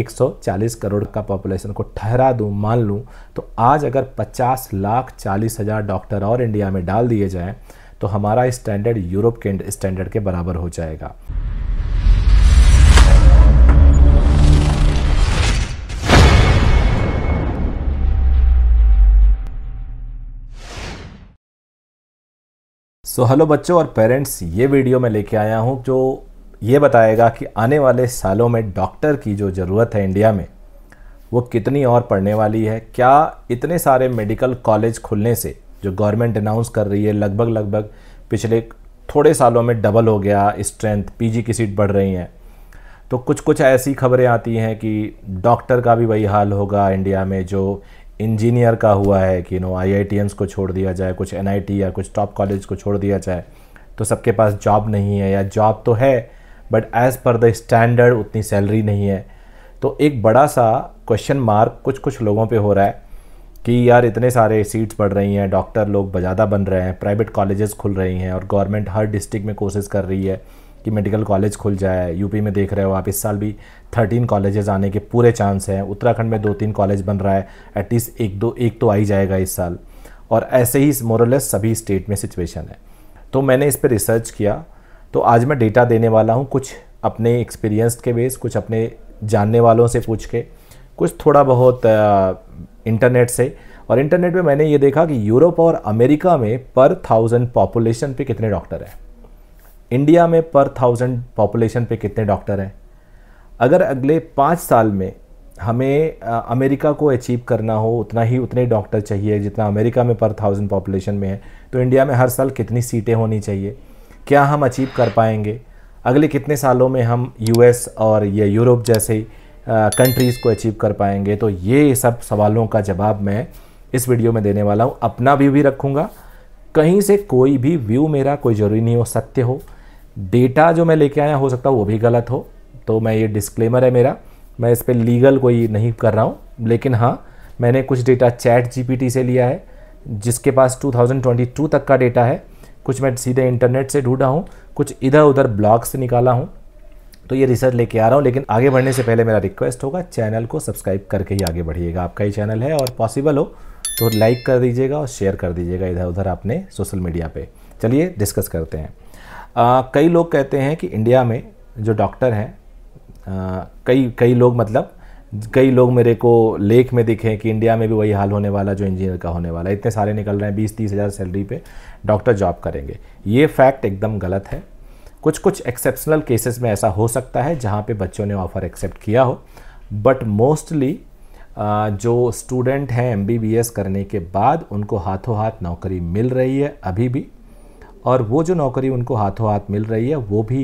140 करोड़ का पॉपुलेशन को ठहरा दूं मान लूं तो आज अगर 50 लाख चालीस हज़ार डॉक्टर और इंडिया में डाल दिए जाएं तो हमारा स्टैंडर्ड यूरोप के स्टैंडर्ड के बराबर हो जाएगा सो so, हेलो बच्चों और पेरेंट्स ये वीडियो मैं लेके आया हूँ जो ये बताएगा कि आने वाले सालों में डॉक्टर की जो ज़रूरत है इंडिया में वो कितनी और पढ़ने वाली है क्या इतने सारे मेडिकल कॉलेज खुलने से जो गवर्नमेंट अनाउंस कर रही है लगभग लगभग पिछले थोड़े सालों में डबल हो गया स्ट्रेंथ पीजी की सीट बढ़ रही हैं तो कुछ कुछ ऐसी खबरें आती हैं कि डॉक्टर का भी वही हाल होगा इंडिया में जो इंजीनियर का हुआ है कि नो आई को छोड़ दिया जाए कुछ एन या कुछ टॉप कॉलेज को छोड़ दिया जाए तो सबके पास जॉब नहीं है या जॉब तो है but as per the standard उतनी सैलरी नहीं है तो एक बड़ा सा क्वेश्चन मार्क कुछ कुछ लोगों पे हो रहा है कि यार इतने सारे सीट्स बढ़ रही हैं डॉक्टर लोग ज़्यादा बन रहे हैं प्राइवेट कॉलेजेस खुल रही हैं और गवर्नमेंट हर डिस्ट्रिक्ट में कोशिश कर रही है कि मेडिकल कॉलेज खुल जाए यूपी में देख रहे हो आप इस साल भी थर्टीन कॉलेजेस आने के पूरे चांस हैं उत्तराखंड में दो तीन कॉलेज बन रहा है एटलीस्ट एक दो एक तो आ ही जाएगा इस साल और ऐसे ही मोरलेस सभी स्टेट में सिचुएशन है तो मैंने इस पर रिसर्च किया तो आज मैं डेटा देने वाला हूँ कुछ अपने एक्सपीरियंस के बेस कुछ अपने जानने वालों से पूछ के कुछ थोड़ा बहुत आ, इंटरनेट से और इंटरनेट में मैंने ये देखा कि यूरोप और अमेरिका में पर थाउजेंड पॉपुलेशन पे कितने डॉक्टर हैं इंडिया में पर थाउजेंड पॉपुलेशन पे कितने डॉक्टर हैं अगर अगले पाँच साल में हमें आ, अमेरिका को अचीव करना हो उतना ही उतने डॉक्टर चाहिए जितना अमेरिका में पर थाउजेंड पॉपुलेशन में है तो इंडिया में हर साल कितनी सीटें होनी चाहिए क्या हम अचीव कर पाएंगे अगले कितने सालों में हम यूएस और ये यूरोप जैसे कंट्रीज़ को अचीव कर पाएंगे तो ये सब सवालों का जवाब मैं इस वीडियो में देने वाला हूँ अपना व्यू भी, रखूँगा कहीं से कोई भी व्यू मेरा कोई ज़रूरी नहीं हो सत्य हो डेटा जो मैं लेके आया हो सकता वो भी गलत हो तो मैं ये डिस्क्लेमर है मेरा मैं इस पर लीगल कोई नहीं कर रहा हूँ लेकिन हाँ मैंने कुछ डेटा चैट जी से लिया है जिसके पास 2022 तक का डेटा है कुछ मैं सीधे इंटरनेट से ढूंढा हूँ कुछ इधर उधर ब्लॉग से निकाला हूँ तो ये रिसर्च लेके आ रहा हूँ लेकिन आगे बढ़ने से पहले मेरा रिक्वेस्ट होगा चैनल को सब्सक्राइब करके ही आगे बढ़िएगा आपका ही चैनल है और पॉसिबल हो तो लाइक कर दीजिएगा और शेयर कर दीजिएगा इधर उधर अपने सोशल मीडिया पे चलिए डिस्कस करते हैं आ, कई लोग कहते हैं कि इंडिया में जो डॉक्टर हैं कई कई लोग मतलब कई लोग मेरे को लेख में दिखे कि इंडिया में भी वही हाल होने वाला जो इंजीनियर का होने वाला है इतने सारे निकल रहे हैं बीस तीस हज़ार सैलरी पे डॉक्टर जॉब करेंगे ये फैक्ट एकदम गलत है कुछ कुछ एक्सेप्शनल केसेस में ऐसा हो सकता है जहाँ पे बच्चों ने ऑफ़र एक्सेप्ट किया हो बट मोस्टली जो स्टूडेंट हैं एम करने के बाद उनको हाथों हाथ नौकरी मिल रही है अभी भी और वो जो नौकरी उनको हाथों हाथ मिल रही है वो भी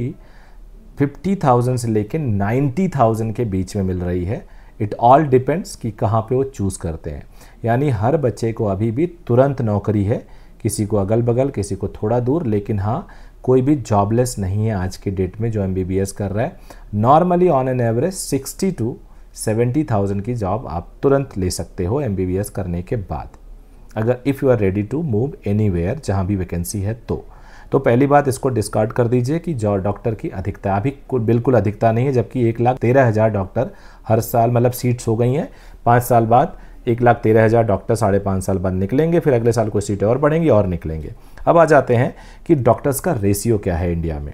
फिफ्टी थाउजेंड से लेकर नाइन्टी थाउजेंड के बीच में मिल रही है इट ऑल डिपेंड्स कि कहाँ पे वो चूज़ करते हैं यानी हर बच्चे को अभी भी तुरंत नौकरी है किसी को अगल बगल किसी को थोड़ा दूर लेकिन हाँ कोई भी जॉबलेस नहीं है आज के डेट में जो एम कर रहा है normally on an average sixty to seventy thousand की जॉब आप तुरंत ले सकते हो एम करने के बाद अगर if you are ready to move anywhere जहाँ भी वैकेंसी है तो तो पहली बात इसको डिस्कार्ड कर दीजिए कि जो डॉक्टर की अधिकता अभी बिल्कुल अधिकता नहीं है जबकि एक लाख तेरह हज़ार डॉक्टर हर साल मतलब सीट्स हो गई हैं पाँच साल बाद एक लाख तेरह हज़ार डॉक्टर साढ़े पाँच साल बाद निकलेंगे फिर अगले साल कोई सीटें और बढ़ेंगी और निकलेंगे अब आ जाते हैं कि डॉक्टर्स का रेशियो क्या है इंडिया में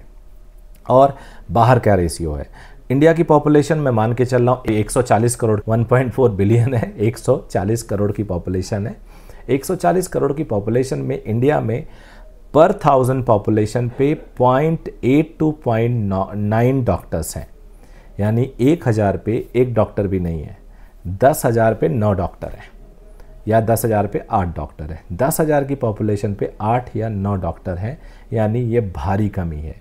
और बाहर क्या रेशियो है इंडिया की पॉपुलेशन मैं मान के चल रहा हूँ 140 करोड़ 1.4 बिलियन है 140 करोड़ की पॉपुलेशन है 140 करोड़ की पॉपुलेशन में इंडिया में पर थाउजेंड पॉपुलेशन पे point eight to point nine doctors हैं यानी एक हज़ार पे एक डॉक्टर भी नहीं है दस हज़ार पे नौ डॉक्टर हैं या दस हज़ार पे आठ डॉक्टर हैं दस हज़ार की पॉपुलेशन पे आठ या नौ डॉक्टर हैं यानी ये भारी कमी है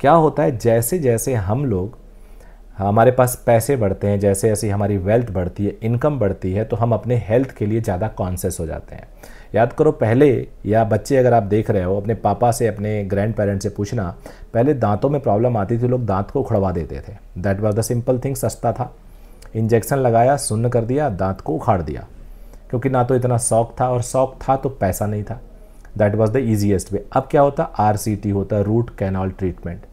क्या होता है जैसे जैसे हम लोग हाँ, हमारे पास पैसे बढ़ते हैं जैसे जैसे हमारी वेल्थ बढ़ती है इनकम बढ़ती है तो हम अपने हेल्थ के लिए ज़्यादा कॉन्शियस हो जाते हैं याद करो पहले या बच्चे अगर आप देख रहे हो अपने पापा से अपने ग्रैंड पेरेंट्स से पूछना पहले दांतों में प्रॉब्लम आती थी लोग दांत को उखड़वा देते थे that was the simple thing सस्ता था इंजेक्शन लगाया सुन्न कर दिया दांत को उखाड़ दिया क्योंकि ना तो इतना शौक था और शौक था तो पैसा नहीं था that was the easiest way अब क्या होता आर होता रूट कैनॉल ट्रीटमेंट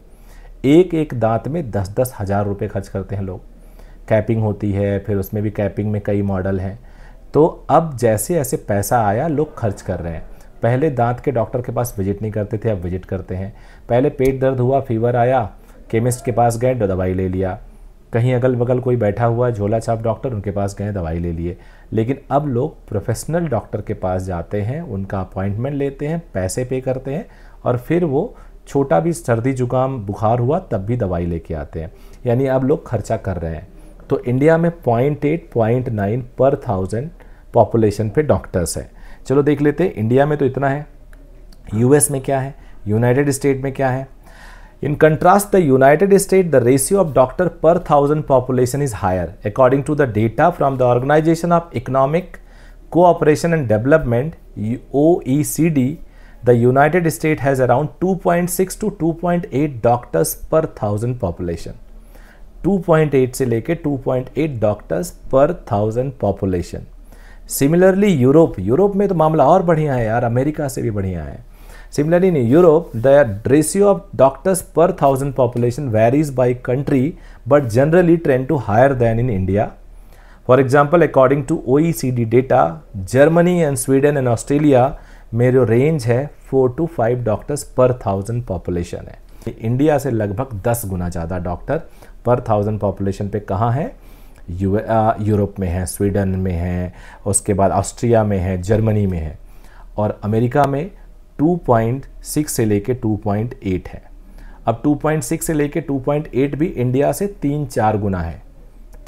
एक एक दांत में दस दस हज़ार रुपये खर्च करते हैं लोग कैपिंग होती है फिर उसमें भी कैपिंग में कई मॉडल हैं तो अब जैसे ऐसे पैसा आया लोग खर्च कर रहे हैं पहले दांत के डॉक्टर के पास विजिट नहीं करते थे अब विजिट करते हैं पहले पेट दर्द हुआ फीवर आया केमिस्ट के पास गए दवाई ले लिया कहीं अगल बगल कोई बैठा हुआ झोला छाप डॉक्टर उनके पास गए दवाई ले लिए लेकिन अब लोग प्रोफेशनल डॉक्टर के पास जाते हैं उनका अपॉइंटमेंट लेते हैं पैसे पे करते हैं और फिर वो छोटा भी सर्दी जुकाम बुखार हुआ तब भी दवाई लेके आते हैं यानी अब लोग खर्चा कर रहे हैं तो इंडिया में पॉइंट एट पॉइंट नाइन पर थाउजेंड पॉपुलेशन पे डॉक्टर्स है चलो देख लेते हैं इंडिया में तो इतना है यूएस में क्या है यूनाइटेड स्टेट में क्या है in contrast the United State the ratio of doctor per thousand population is higher according to the data from the organisation of economic cooperation and development O E C D the United States has around 2.6 to 2.8 doctors per to population 2.8 से लेके 2.8 doctors per thousand population similarly Europe Europe में तो मामला और बढ़िया है यार America से भी बढ़िया है similarly in Europe the ratio of doctors per thousand population varies by country but generally trend to higher than in India for example according to O E C D data Germany and Sweden and Australia मेरे range है four to five doctors per thousand population है India से लगभग दस गुना ज़्यादा doctor per thousand population पे कहाँ हैं यू यूरोप uh, में है स्वीडन में है उसके बाद ऑस्ट्रिया में है जर्मनी में है और अमेरिका में 2.6 से लेके 2.8 है अब 2.6 से लेके 2.8 भी इंडिया से तीन चार गुना है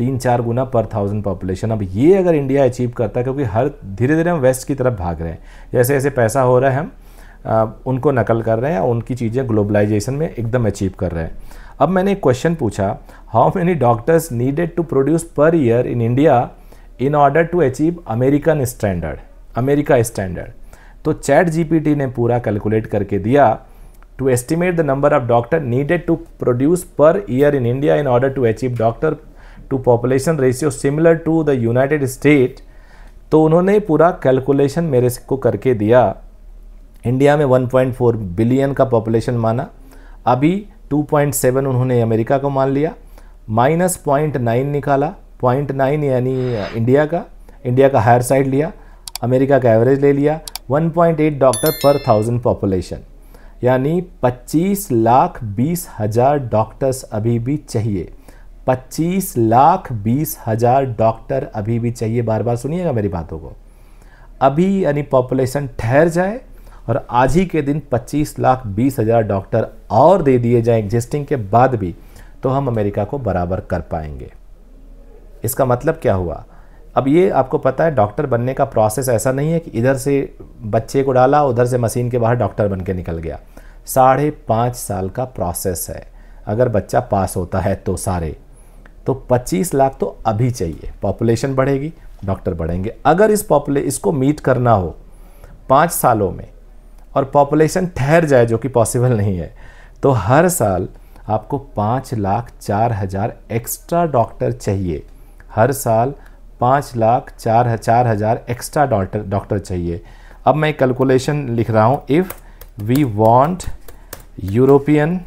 तीन चार गुना पर थाउजेंड पॉपुलेशन अब ये अगर इंडिया अचीव करता है क्योंकि हर धीरे धीरे हम वेस्ट की तरफ भाग रहे हैं जैसे जैसे पैसा हो रहा है हम उनको नकल कर रहे हैं उनकी चीज़ें ग्लोबलाइजेशन में एकदम अचीव कर रहे हैं अब मैंने एक क्वेश्चन पूछा how many doctors needed to produce per year in India in order to achieve American standard America standard तो चैट जीपीटी ने पूरा कैलकुलेट करके दिया to estimate the number of doctor needed to produce per year in India in order to achieve doctor to population ratio similar to the United State तो उन्होंने पूरा calculation मेरे को करके दिया इंडिया में 1.4 बिलियन का पॉपुलेशन माना अभी 2.7 उन्होंने अमेरिका को मान लिया माइनस पॉइंट नाइन निकाला पॉइंट नाइन यानी इंडिया uh, का इंडिया का हायर साइड लिया अमेरिका का एवरेज ले लिया 1.8 डॉक्टर पर थाउजेंड पॉपुलेशन यानी 25 लाख बीस हज़ार डॉक्टर्स अभी भी चाहिए पच्चीस लाख बीस हज़ार डॉक्टर अभी भी चाहिए बार बार सुनिएगा मेरी बातों को अभी यानी पॉपुलेशन ठहर जाए और आज ही के दिन पच्चीस लाख बीस हज़ार डॉक्टर और दे दिए जाए एग्जिस्टिंग के बाद भी तो हम अमेरिका को बराबर कर पाएंगे इसका मतलब क्या हुआ अब ये आपको पता है डॉक्टर बनने का प्रोसेस ऐसा नहीं है कि इधर से बच्चे को डाला उधर से मशीन के बाहर डॉक्टर बन के निकल गया साढ़े पाँच साल का प्रोसेस है अगर बच्चा पास होता है तो सारे तो 25 लाख तो अभी चाहिए पॉपुलेशन बढ़ेगी डॉक्टर बढ़ेंगे अगर इस पॉपुले इसको मीट करना हो पाँच सालों में और पॉपुलेशन ठहर जाए जो कि पॉसिबल नहीं है तो हर साल आपको पाँच लाख चार हज़ार एक्स्ट्रा डॉक्टर चाहिए हर साल पाँच लाख चार चार हज़ार एक्स्ट्रा डॉक्टर डॉक्टर चाहिए अब मैं कैलकुलेशन लिख रहा हूँ if we want European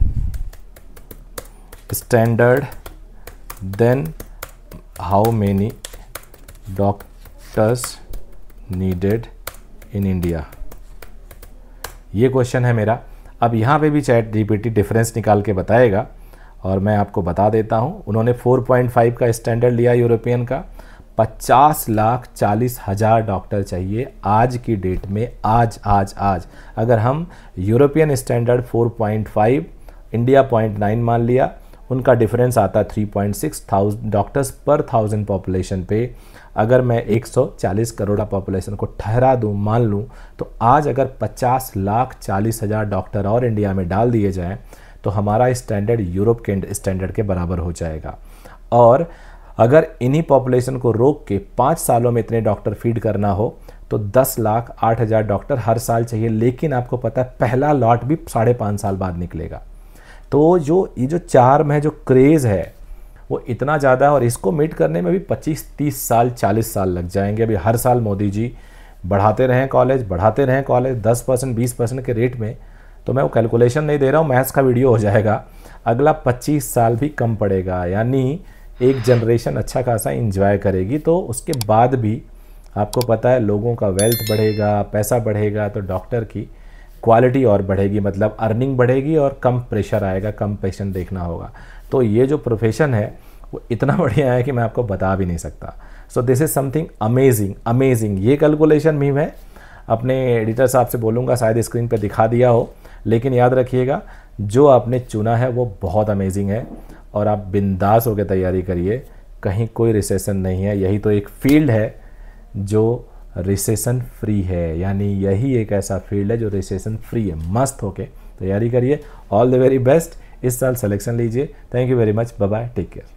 standard then how many doctors needed in India ये क्वेश्चन है मेरा अब यहाँ पे भी चैट जीपीटी डिफरेंस निकाल के बताएगा और मैं आपको बता देता हूँ उन्होंने 4.5 का स्टैंडर्ड लिया यूरोपियन का 50 लाख चालीस हज़ार डॉक्टर चाहिए आज की डेट में आज आज आज अगर हम यूरोपियन स्टैंडर्ड 4.5 इंडिया 0.9 मान लिया उनका डिफरेंस आता है three point six thousand doctors per thousand population पे अगर मैं 140 करोड़ पॉपुलेशन को ठहरा दूँ मान लूँ तो आज अगर 50 लाख चालीस हज़ार डॉक्टर और इंडिया में डाल दिए जाएँ तो हमारा स्टैंडर्ड यूरोप के स्टैंडर्ड के बराबर हो जाएगा और अगर इन्हीं पॉपुलेशन को रोक के पाँच सालों में इतने डॉक्टर फीड करना हो तो 10 लाख आठ हज़ार डॉक्टर हर साल चाहिए लेकिन आपको पता है पहला लॉट भी साढ़े पाँच साल बाद निकलेगा तो जो ये जो चार में जो क्रेज़ है वो इतना ज़्यादा है और इसको मीट करने में भी 25 30 साल 40 साल लग जाएंगे अभी हर साल मोदी जी बढ़ाते रहें कॉलेज बढ़ाते रहें कॉलेज 10 परसेंट बीस परसेंट के रेट में तो मैं वो कैलकुलेशन नहीं दे रहा हूँ मैथ्स का वीडियो हो जाएगा अगला 25 साल भी कम पड़ेगा यानी एक जनरेशन अच्छा खासा इंजॉय करेगी तो उसके बाद भी आपको पता है लोगों का वेल्थ बढ़ेगा पैसा बढ़ेगा तो डॉक्टर की क्वालिटी और बढ़ेगी मतलब अर्निंग बढ़ेगी और कम प्रेशर आएगा कम पेशेंट देखना होगा तो ये जो प्रोफेशन है वो इतना बढ़िया है कि मैं आपको बता भी नहीं सकता so this is something amazing amazing ये कैलकुलेशन भी है अपने एडिटर साहब से बोलूँगा शायद स्क्रीन पर दिखा दिया हो लेकिन याद रखिएगा जो आपने चुना है वो बहुत अमेजिंग है और आप बिंदास होकर तैयारी करिए कहीं कोई रिसेशन नहीं है यही तो एक फील्ड है जो रिसेशन फ्री है यानी यही एक ऐसा फील्ड है जो रिसेशन फ्री है मस्त होके तैयारी करिए ऑल द वेरी बेस्ट इस साल सेलेक्शन लीजिए thank you very much bye take care